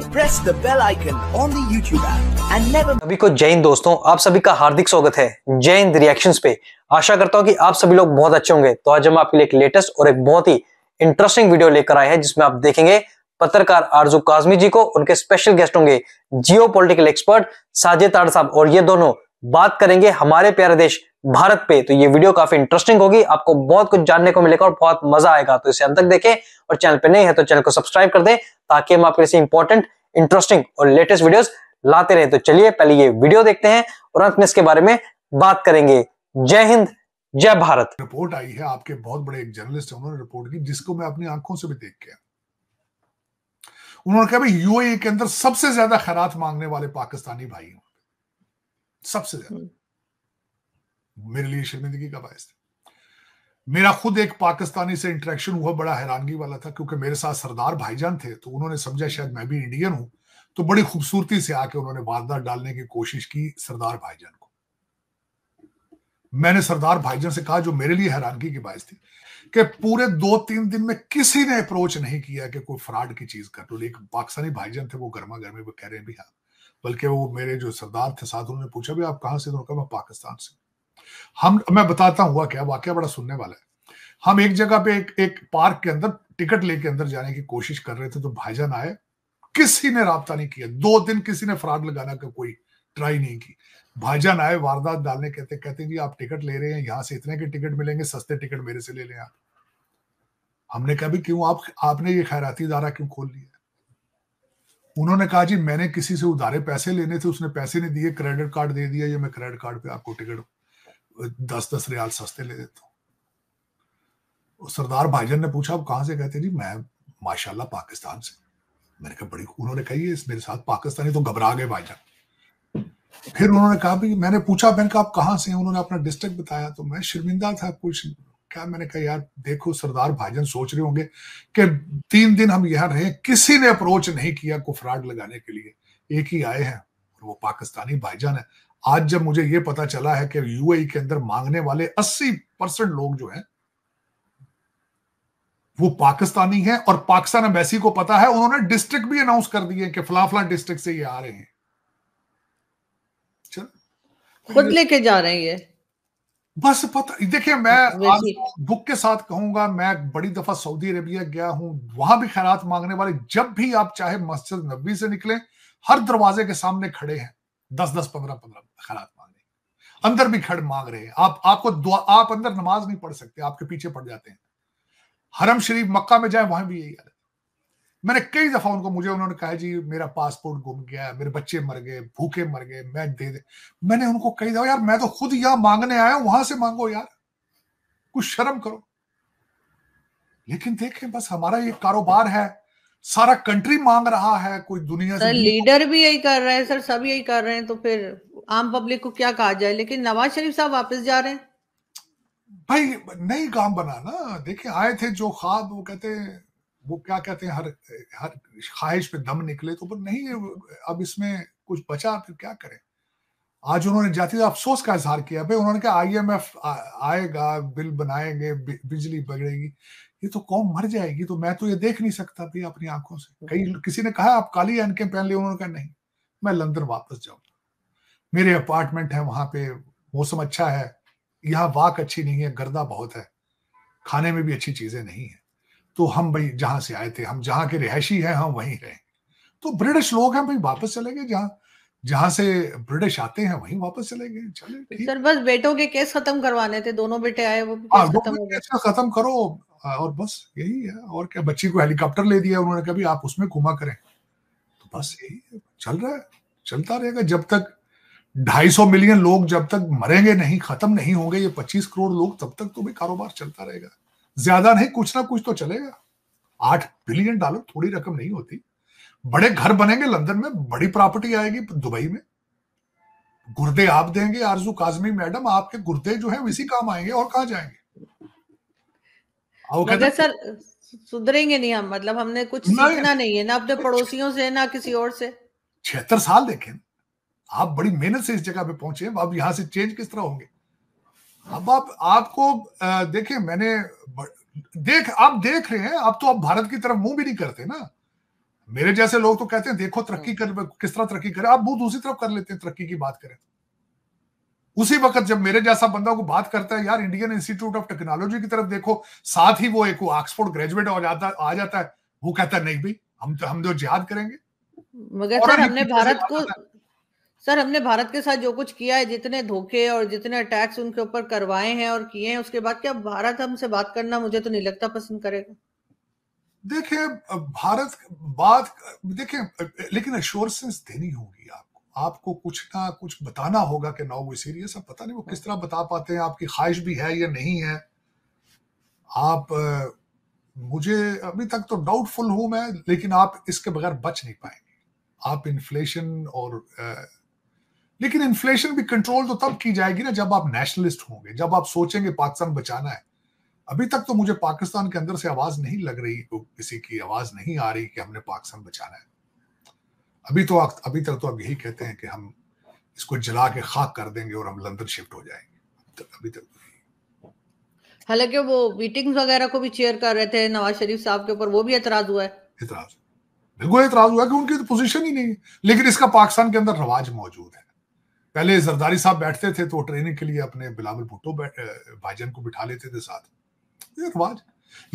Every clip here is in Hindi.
Press the bell icon on the YouTube and never सभी को जय हिंद दोस्तों आप सभी का हार्दिक स्वागत है जय हिंद रिएक्शंस पे आशा करता हूं कि आप सभी लोग बहुत अच्छे होंगे तो आज हम आपके लिए एक लेटेस्ट और एक बहुत ही इंटरेस्टिंग वीडियो लेकर आए हैं जिसमें आप देखेंगे पत्रकार आरजू काजमी जी को उनके स्पेशल गेस्ट होंगे जियो पोलिटिकल एक्सपर्ट साजे तार साहब और ये दोनों बात करेंगे हमारे प्यारे देश भारत पे तो ये वीडियो काफी इंटरेस्टिंग होगी आपको बहुत कुछ जानने को मिलेगा और बहुत मजा आएगा तो इसे अंत तक देखें और चैनल पे नहीं है तो चैनल को सब्सक्राइब कर दें ताकि हम आपके लिए इंपॉर्टेंट इंटरेस्टिंग और लेटेस्ट वीडियोस लाते रहे तो चलिए पहले ये वीडियो देखते हैं और अंत में इसके बारे में बात करेंगे जय हिंद जय भारत रिपोर्ट आई है आपके बहुत बड़े एक जर्नलिस्ट है उन्होंने रिपोर्ट की जिसको मैं अपनी आंखों से भी देख गया उन्होंने कहा भाई यूएई e के अंदर सबसे ज्यादा खैरात मांगने वाले पाकिस्तानी भाई हूं सबसे ज्यादा हम्म। मेरे लिए शर्मिंदगी का बायस था मेरा खुद एक पाकिस्तानी से इंटरेक्शन हुआ बड़ा हैरानगी वाला था क्योंकि मेरे साथ सरदार भाईजान थे तो उन्होंने समझा शायद मैं भी इंडियन हूं तो बड़ी खूबसूरती से आके उन्होंने वारदात डालने की कोशिश की सरदार भाईजान को मैंने सरदार भाईजान से कहा जो मेरे लिए हैरानगी की बायस थी कि पूरे दो तीन दिन में किसी ने अप्रोच नहीं किया कि कोई फ्रॉड की चीज कर लो लेकिन एक पाकिस्तानी भाईजान थे वो गर्मा गर्मी कह रहे हैं भी हाँ बल्कि वो मेरे जो सरदार थे साथ उन्होंने पूछा भाई आप कहाँ से उन्होंने कहा मैं पाकिस्तान से हम मैं बताता हुआ क्या वाक्य बड़ा सुनने वाला है हम एक जगह पे एक एक पार्क के अंदर टिकट लेके अंदर जाने की कोशिश कर रहे थे तो भाईजान आए किसी ने रबता नहीं किया दो दिन किसी ने फ्रॉड लगाना का कोई ट्राई नहीं की भाईजान आए वारदात डालने कहते कहते जी आप टिकट ले रहे हैं यहां से इतने के टिकट मिलेंगे सस्ते टिकट मेरे से ले लें आप हमने कहा भी क्यों आप आपने ये खैराती इदारा क्यों खोल लिया उन्होंने कहा जी मैंने किसी से उधारे पैसे लेने थे उसने पैसे नहीं दिए क्रेडिट कार्ड दे दिया या मैं क्रेडिट कार्ड पे आपको टिकट दस दस रियाल सस्ते ले देता हूँ सरदार भाईजन ने पूछा आप कहाँ से कहते जी मैं माशाल्लाह पाकिस्तान से मैंने कहा बड़ी उन्होंने कही है मेरे साथ पाकिस्तानी तो घबरा गए भाईजन फिर उन्होंने कहा भी मैंने पूछा बैंक आप कहाँ से हैं उन्होंने अपना डिस्ट्रिक्ट बताया तो मैं शर्मिंदा था कुछ क्या मैंने कहा यार देखो सरदार भाजन सोच रहे होंगे कि तीन दिन हम यहाँ रहे किसी ने अप्रोच नहीं किया कुफराड लगाने के लिए एक ही आए हैं और वो पाकिस्तानी भाईजान है आज जब मुझे ये पता चला है कि यूएई e के अंदर मांगने वाले 80 परसेंट लोग जो हैं वो पाकिस्तानी हैं और पाकिस्तान एम्बेसी को पता है उन्होंने डिस्ट्रिक्ट भी अनाउंस कर दिए कि फला फला डिस्ट्रिक्ट से ये आ रहे हैं खुद लेके जा रहे हैं ये बस पता देखिए मैं हाँ, आज के साथ कहूंगा मैं बड़ी दफा सऊदी अरेबिया गया हूं वहां भी खैरात मांगने वाले जब भी आप चाहे मस्जिद नबी से निकले हर दरवाजे के सामने खड़े हैं दस दस पंद्रह पंद्रह खैरात मांगने अंदर भी खड़े मांग रहे हैं आप आपको आप अंदर नमाज नहीं पढ़ सकते आपके पीछे पड़ जाते हैं हरम शरीफ मक्का में जाए वहां भी यही हालत मैंने कई दफा उनको मुझे उन्होंने कहा जी मेरा पासपोर्ट गुम गया मेरे बच्चे मर गए भूखे मर गए मैं दे दे मैंने उनको कई दफा यार मैं तो खुद यहां मांगने आया वहां से मांगो यार कुछ शर्म करो लेकिन देखें बस हमारा ये कारोबार है सारा कंट्री मांग रहा है कोई दुनिया से लीडर भी यही कर रहे हैं सर सब यही कर रहे हैं तो फिर आम पब्लिक को क्या कहा जाए लेकिन नवाज शरीफ साहब वापस जा रहे हैं भाई नहीं काम बना ना देखिए आए थे जो ख्वाब वो कहते वो क्या कहते हैं हर हर ख्वाहिश पे दम निकले तो पर नहीं अब इसमें कुछ बचा फिर तो क्या करें आज उन्होंने जाति अफसोस का इजहार किया भाई उन्होंने कहा आईएमएफ आएगा बिल बनाएंगे बिजली बगड़ेगी ये तो कौन मर जाएगी तो मैं तो ये देख नहीं सकता थी अपनी आंखों से कहीं किसी ने कहा आप काली एनके पहन लिए उन्होंने कहा नहीं मैं लंदन वापस जाऊंगा मेरे अपार्टमेंट है वहां पे मौसम अच्छा है यहाँ वाक अच्छी नहीं है गर्दा बहुत है खाने में भी अच्छी चीजें नहीं है तो हम भाई जहां से आए थे हम जहां के रिहायशी हैं हम वहीं रहे तो ब्रिटिश लोग हैं भाई वापस चले गए जहां जहां से ब्रिटिश आते हैं वहीं वापस चले गए तो सर बस बेटों के केस खत्म करवाने थे दोनों बेटे आए वो हाँ, केस खत्म खत्म करो और बस यही है और क्या बच्ची को हेलीकॉप्टर ले दिया उन्होंने कभी आप उसमें घुमा करें तो बस यही है चल रहा है चलता रहेगा जब तक ढाई सौ मिलियन लोग जब तक मरेंगे नहीं खत्म नहीं होंगे ये पच्चीस करोड़ लोग तब तक तो भी कारोबार चलता रहेगा ज्यादा नहीं कुछ ना कुछ तो चलेगा आठ बिलियन डॉलर थोड़ी रकम नहीं होती बड़े घर बनेंगे लंदन में बड़ी प्रॉपर्टी आएगी दुबई में गुर्दे आप देंगे आरजू काजमी मैडम आपके गुर्दे जो है इसी काम आएंगे और कहा जाएंगे सर सुधरेंगे नहीं हम मतलब हमने कुछ नहीं, सीखना नहीं है ना अपने पड़ोसियों से ना किसी और से छिहत्तर साल देखें आप बड़ी मेहनत से इस जगह पे पहुंचे अब यहाँ से चेंज किस तरह होंगे अब आप आपको देखिए मैंने देख आप देख रहे हैं अब तो आप भारत की तरफ मुंह भी नहीं करते ना मेरे जैसे लोग तो कहते हैं देखो तरक्की हाँ। कर किस तरह तरक्की करे आप मुंह दूसरी तरफ कर लेते हैं तरक्की की बात करें उसी वक्त जब मेरे जैसा बंदा को बात करता है यार इंडियन इंस्टीट्यूट ऑफ टेक्नोलॉजी की तरफ देखो साथ ही वो एक ऑक्सफोर्ड ग्रेजुएट हो जाता आ जाता है वो कहता है नहीं भाई हम तो हम जो तो जिहाद करेंगे मगर सर हमने भारत को सर हमने भारत के साथ जो कुछ किया है जितने धोखे और जितने अटैक्स उनके ऊपर करवाए हैं और किए हैं उसके बाद क्या भारत हमसे बात करना मुझे तो नहीं लगता पसंद करेगा देखिए भारत बात देखिए लेकिन एश्योरेंस देनी होगी आपको आपको कुछ ना कुछ बताना होगा कि नाउ वो सीरियस है पता नहीं वो किस तरह बता पाते हैं आपकी ख्वाहिश भी है या नहीं है आप मुझे अभी तक तो डाउटफुल हूं मैं लेकिन आप इसके बगैर बच नहीं पाएंगे आप इन्फ्लेशन और लेकिन इन्फ्लेशन भी कंट्रोल तो तब की जाएगी ना जब आप नेशनलिस्ट होंगे जब आप सोचेंगे पाकिस्तान बचाना है अभी तक तो मुझे पाकिस्तान के अंदर से आवाज नहीं लग रही तो किसी की आवाज नहीं आ रही कि हमने पाकिस्तान बचाना है अभी तो अभी तक तो आप यही कहते हैं कि हम इसको जला के खाक कर देंगे और हम लंदन शिफ्ट हो जाएंगे अभी तक तो हालांकि वो मीटिंग्स वगैरह को भी चेयर कर रहे थे नवाज शरीफ साहब के ऊपर वो भी एतराज हुआ है एतराज बिल्कुल एतराज हुआ कि उनकी तो पोजीशन ही नहीं है लेकिन इसका पाकिस्तान के अंदर रवाज मौजूद है पहले जरदारी साहब बैठते थे तो ट्रेनिंग के लिए अपने बिलावल भुट्टो भाईजन को बिठा लेते थे साथ ये रिवाज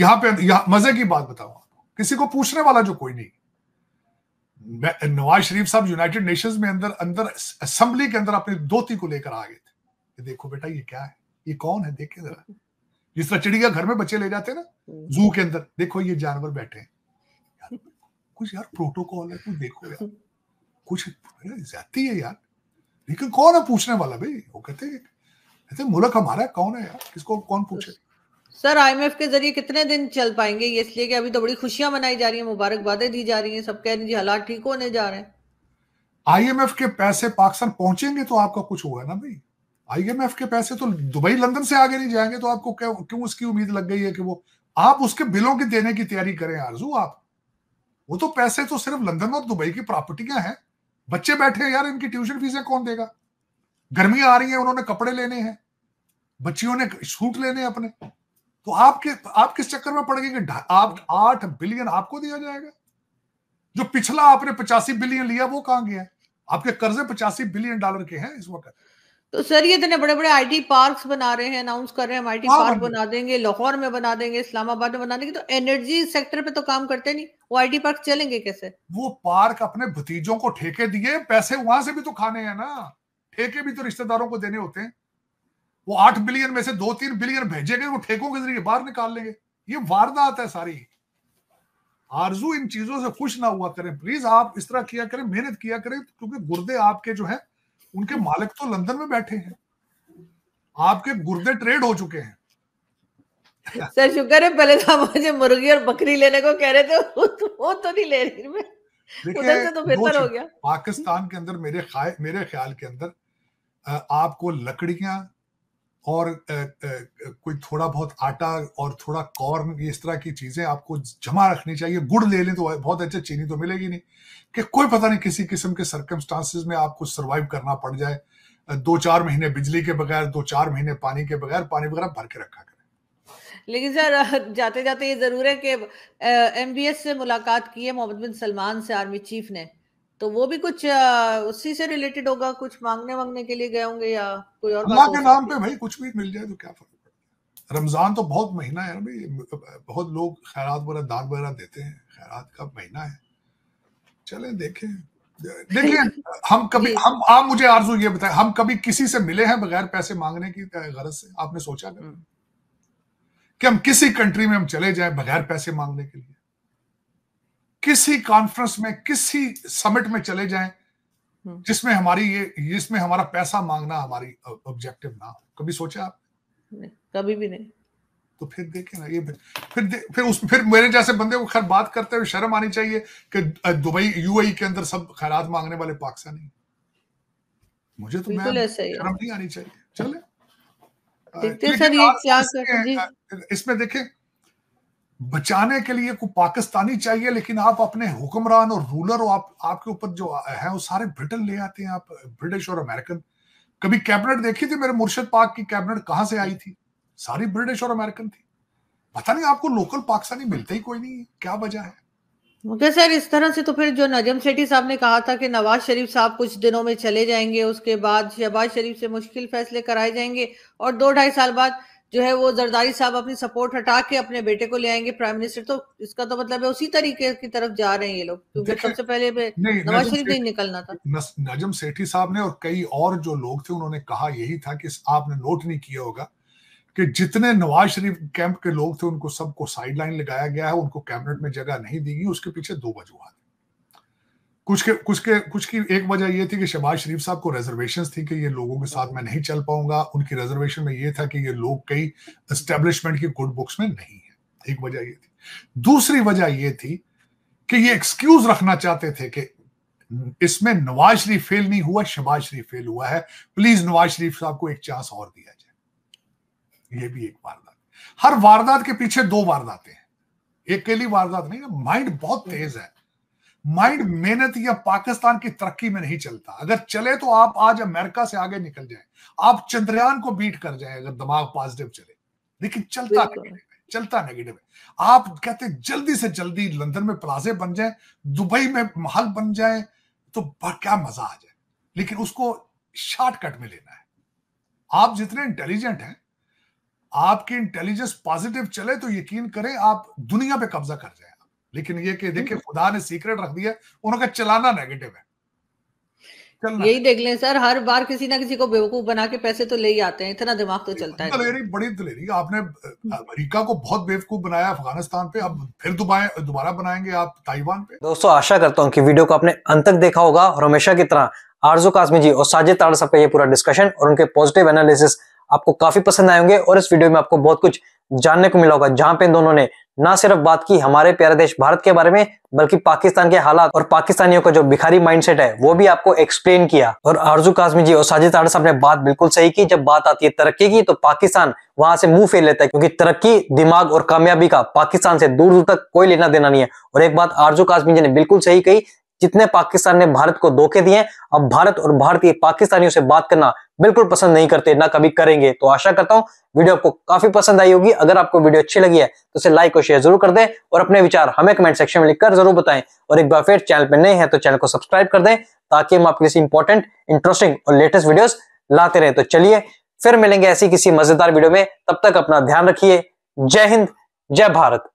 यहाँ पे यहाँ मजे की बात बताऊ आपको किसी को पूछने वाला जो कोई नहीं नवाज शरीफ साहब यूनाइटेड नेशंस में अंदर अंदर असेंबली के अंदर अपनी धोती को लेकर आ गए थे देखो बेटा ये क्या है ये कौन है देखे जरा जिस तरह चिड़िया घर में बच्चे ले जाते हैं ना जू के अंदर देखो ये जानवर बैठे हैं कुछ यार प्रोटोकॉल है कुछ देखो यार कुछ ज्यादा है यार लेकिन कौन है पूछने वाला भाई वो कहते कहते मुल्क हमारा कौन है यार किसको कौन पूछे सर आईएमएफ के जरिए कितने दिन चल पाएंगे ये इसलिए कि अभी तो बड़ी खुशियां मनाई जा रही है मुबारकबादें दी जा रही हैं सब कह रहे जी हालात ठीक होने जा रहे हैं आईएमएफ के पैसे पाकिस्तान पहुंचेंगे तो आपका कुछ होगा ना भाई आईएमएफ के पैसे तो दुबई लंदन से आगे नहीं जाएंगे तो आपको क्यों उसकी उम्मीद लग गई है कि वो आप उसके बिलों के देने की तैयारी करें आरजू आप वो तो पैसे तो सिर्फ लंदन और दुबई की प्रॉपर्टियां हैं बच्चे बैठे हैं यार इनकी ट्यूशन फीसें कौन देगा गर्मी आ रही है उन्होंने कपड़े लेने हैं बच्चियों ने सूट लेने अपने तो आपके आप किस चक्कर में पड़ गए कि आप आठ बिलियन आपको दिया जाएगा जो पिछला आपने पचासी बिलियन लिया वो कहां गया आपके कर्जे पचासी बिलियन डॉलर के हैं इस वक्त तो सर ये इतने बड़े बड़े आईटी पार्क्स बना रहे हैं अनाउंस कर रहे हैं हम आईटी हाँ, पार्क बना देंगे लाहौर में बना देंगे इस्लामाबाद में बना देंगे तो एनर्जी सेक्टर पे तो काम करते नहीं वो आईटी पार्क चलेंगे कैसे वो पार्क अपने भतीजों को ठेके दिए पैसे वहां से भी तो खाने हैं ना ठेके भी तो रिश्तेदारों को देने होते हैं वो आठ बिलियन में से दो तीन बिलियन भेजे गए वो ठेकों के जरिए बाहर निकाल लेंगे ये वारदात है सारी आरजू इन चीजों से खुश ना हुआ करें प्लीज आप इस तरह किया करें मेहनत किया करें क्योंकि गुर्दे आपके जो है उनके मालिक तो लंदन में बैठे हैं आपके गुर्दे ट्रेड हो चुके हैं सर शुक्र है पहले तो आप मुझे मुर्गी और बकरी लेने को कह रहे थे वो तो, वो तो नहीं ले रही मैं उधर से तो बेहतर हो गया पाकिस्तान के अंदर मेरे ख्याल मेरे ख्याल के अंदर आपको लकड़ियां और कोई थोड़ा बहुत आटा और थोड़ा कॉर्न इस तरह की चीजें आपको जमा रखनी चाहिए गुड़ ले लें तो बहुत अच्छे चीनी तो मिलेगी नहीं कि कोई पता नहीं किसी किस्म के सर्कमस्टांसिस में आपको सरवाइव करना पड़ जाए दो चार महीने बिजली के बगैर दो चार महीने पानी के बगैर पानी वगैरह भर के रखा लेकिन सर जाते जाते ये ज़रूर है कि एम से मुलाकात की है मोहम्मद बिन सलमान से आर्मी चीफ ने तो वो भी कुछ आ, उसी से रिलेटेड होगा कुछ मांगने वांगने के लिए गए होंगे या कोई और अल्लाह के नाम पे भाई कुछ भी मिल जाए तो क्या फर्क पड़ता रमज़ान तो बहुत महीना है भाई बहुत लोग खैरात वगैरह दान वगैरह देते हैं खैरात का महीना है चले देखें देखिए हम कभी हम आप मुझे आरजू ये बताएं हम कभी किसी से मिले हैं बगैर पैसे मांगने की गरज से आपने सोचा नहीं कि हम किसी कंट्री में हम चले जाए बगैर पैसे मांगने के लिए किसी कॉन्फ्रेंस में किसी समिट में चले जाए हम्म। जिसमें हमारी ये जिसमें हमारा पैसा मांगना हमारी ऑब्जेक्टिव ना हो कभी सोचा आप कभी भी नहीं तो फिर देखे ना ये फिर फिर उस फिर मेरे जैसे बंदे को खैर बात करते हुए शर्म आनी चाहिए कि दुबई यूएई e के अंदर सब खैरात मांगने वाले पाकिस्तानी मुझे तो मैं शर्म नहीं आनी चाहिए चले इसमें देखे बचाने के लिए को पाकिस्तानी चाहिए लेकिन आप अपने हुक्मरान और रूलर और आप आपके ऊपर जो है वो सारे ब्रिटेन ले आते हैं आप ब्रिटिश और अमेरिकन कभी कैबिनेट देखी थी मेरे मुर्शद पाक की कैबिनेट कहां से आई थी सारी ब्रिटिश और अमेरिकन थी पता नहीं आपको लोकल पाकिस्तानी मिलते ही कोई नहीं क्या वजह है मुझे सर इस तरह से तो फिर जो नजम सेठी साहब ने कहा था कि नवाज शरीफ साहब कुछ दिनों में चले जाएंगे उसके बाद शहबाज शरीफ से मुश्किल फैसले कराए जाएंगे और दो ढाई साल बाद जो है वो जरदारी साहब अपनी सपोर्ट हटा के अपने बेटे को ले आएंगे प्राइम मिनिस्टर तो इसका तो मतलब है उसी तरीके की तरफ जा रहे हैं ये लोग क्योंकि सबसे पहले नवाज शरीफ नहीं निकलना था नजम सेठी साहब ने और कई और जो लोग थे उन्होंने कहा यही था कि आपने नोट नहीं किया होगा कि जितने नवाज शरीफ कैंप के लोग थे उनको सबको साइडलाइन लगाया गया है उनको कैबिनेट में जगह नहीं दी गई उसके पीछे दो वजूहत कुछ के कुछ के कुछ की एक वजह यह थी कि शहबाज शरीफ साहब को रिजर्वेशन थी कि ये लोगों के साथ मैं नहीं चल पाऊंगा उनकी रिजर्वेशन में ये था कि ये लोग कई एस्टेब्लिशमेंट की गुड बुक्स में नहीं है एक वजह यह थी दूसरी वजह ये थी कि ये एक्सक्यूज रखना चाहते थे कि इसमें नवाज शरीफ फेल नहीं हुआ शहबाज शरीफ फेल हुआ है प्लीज नवाज शरीफ साहब को एक चांस और दिया जाए ये भी एक वारदात हर वारदात के पीछे दो वारदातें हैं लिए वारदात नहीं माइंड बहुत तेज है माइंड मेहनत या पाकिस्तान की तरक्की में नहीं चलता अगर चले तो आप आज अमेरिका से आगे निकल जाए आप चंद्रयान को बीट कर जाए अगर दिमाग पॉजिटिव चले लेकिन चलता नेगेटिव है चलता नेगेटिव है आप कहते जल्दी से जल्दी लंदन में प्लाजे बन जाए दुबई में महल बन जाए तो क्या मजा आ जाए लेकिन उसको शॉर्टकट में लेना है आप जितने इंटेलिजेंट हैं आपके इंटेलिजेंस पॉजिटिव चले तो यकीन करें आप दुनिया पे कब्जा कर जाए लेकिन ये कि देखिए खुदा ने सीक्रेट रख दिया उनका चलाना नेगेटिव है यही देख लें सर हर बार किसी ना किसी को बेवकूफ बना के पैसे तो ले ही आते हैं इतना दिमाग तो चलता है दलेरी बड़ी दलेरी आपने हम्म। अमेरिका को बहुत बेवकूफ बनाया अफगानिस्तान पे अब फिर दोबारा बनाएंगे आप ताइवान पे दोस्तों आशा करता हूँ कि वीडियो को आपने अंत तक देखा होगा और हमेशा की तरह आरजू काजमी जी और साजिद तार साहब का ये पूरा डिस्कशन और उनके पॉजिटिव एनालिसिस आपको काफी पसंद आएंगे और इस वीडियो में आपको बहुत कुछ जानने को मिला होगा जहां पे इन दोनों ने ना सिर्फ बात की हमारे प्यारे देश भारत के बारे में बल्कि पाकिस्तान के हालात और पाकिस्तानियों का जो भिखारी माइंडसेट है वो भी आपको एक्सप्लेन किया और आरजू काजमी जी और साजिद तारा साहब ने बात बिल्कुल सही की जब बात आती है तरक्की की तो पाकिस्तान वहां से मुंह फेर लेता है क्योंकि तरक्की दिमाग और कामयाबी का पाकिस्तान से दूर दूर तक कोई लेना देना नहीं है और एक बात आरजू काजमी जी ने बिल्कुल सही कही जितने पाकिस्तान ने भारत को धोखे दिए अब भारत और भारतीय पाकिस्तानियों से बात करना बिल्कुल पसंद नहीं करते ना कभी करेंगे तो आशा करता हूं वीडियो आपको काफी पसंद आई होगी अगर आपको वीडियो अच्छी लगी है तो इसे लाइक और शेयर जरूर कर दें और अपने विचार हमें कमेंट सेक्शन में लिखकर जरूर बताएं और एक बार फिर चैनल पर नए हैं तो चैनल को सब्सक्राइब कर दें ताकि हम आपके किसी इंपॉर्टेंट इंटरेस्टिंग और लेटेस्ट वीडियोज लाते रहे तो चलिए फिर मिलेंगे ऐसी किसी मजेदार वीडियो में तब तक अपना ध्यान रखिए जय हिंद जय भारत